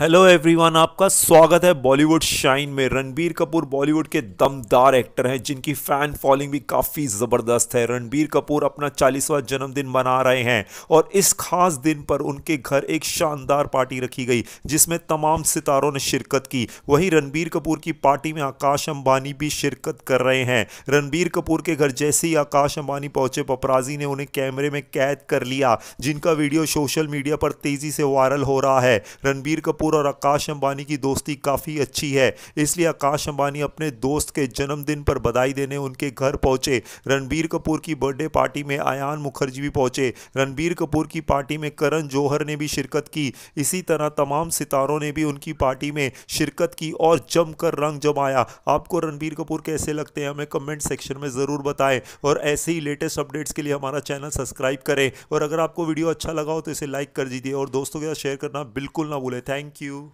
Hello everyone आपका स्वागत है बॉलीवुड शाइन में रणबीर कपूर बॉलीवुड के दमदार एक्टर हैं जिनकी फैन फॉलोइंग भी काफ़ी ज़बरदस्त है रणबीर कपूर अपना चालीसवां जन्मदिन मना रहे हैं और इस खास दिन पर उनके घर एक शानदार पार्टी रखी गई जिसमें तमाम सितारों ने शिरकत की वहीं रणबीर कपूर की पार्टी में आकाश अम्बानी भी शिरकत कर रहे हैं रणबीर कपूर के घर जैसे ही आकाश अम्बानी पहुँचे पपराजी ने उन्हें कैमरे में कैद कर लिया जिनका वीडियो सोशल मीडिया पर तेज़ी से वायरल हो रहा है रणबीर कपूर कपूर और आकाश अंबानी की दोस्ती काफ़ी अच्छी है इसलिए आकाश अंबानी अपने दोस्त के जन्मदिन पर बधाई देने उनके घर पहुंचे रणबीर कपूर की बर्थडे पार्टी में आयान मुखर्जी भी पहुंचे रणबीर कपूर की पार्टी में करण जौहर ने भी शिरकत की इसी तरह तमाम सितारों ने भी उनकी पार्टी में शिरकत की और जमकर रंग जमाया आपको रणबीर कपूर कैसे लगते हैं हमें कमेंट सेक्शन में ज़रूर बताएं और ऐसे ही लेटेस्ट अपडेट्स के लिए हमारा चैनल सब्सक्राइब करें और अगर आपको वीडियो अच्छा लगा हो तो इसे लाइक कर दीजिए और दोस्तों के साथ शेयर करना बिल्कुल ना भूलें थैंक Thank you.